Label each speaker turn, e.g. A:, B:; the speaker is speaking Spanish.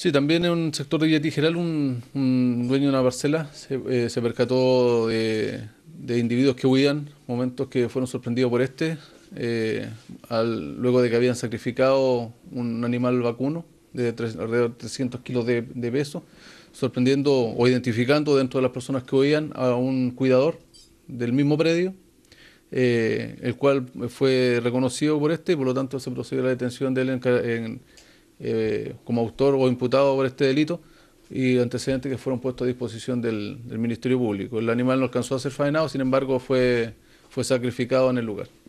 A: Sí, también en un sector de Villa un, dueño de una parcela se, eh, percató de, individuos que huían, momentos que fueron sorprendidos por este, eh, luego de que habían sacrificado un animal vacuno de alrededor de 300 kilos de, peso, sorprendiendo o identificando dentro de las personas que huían a un cuidador del mismo predio, eh, el cual fue reconocido por este y por lo tanto se procedió a la detención de él en eh, como autor o imputado por este delito y antecedentes que fueron puestos a disposición del, Ministerio Público. El animal no alcanzó a ser faenado, sin embargo fue, fue sacrificado en el lugar.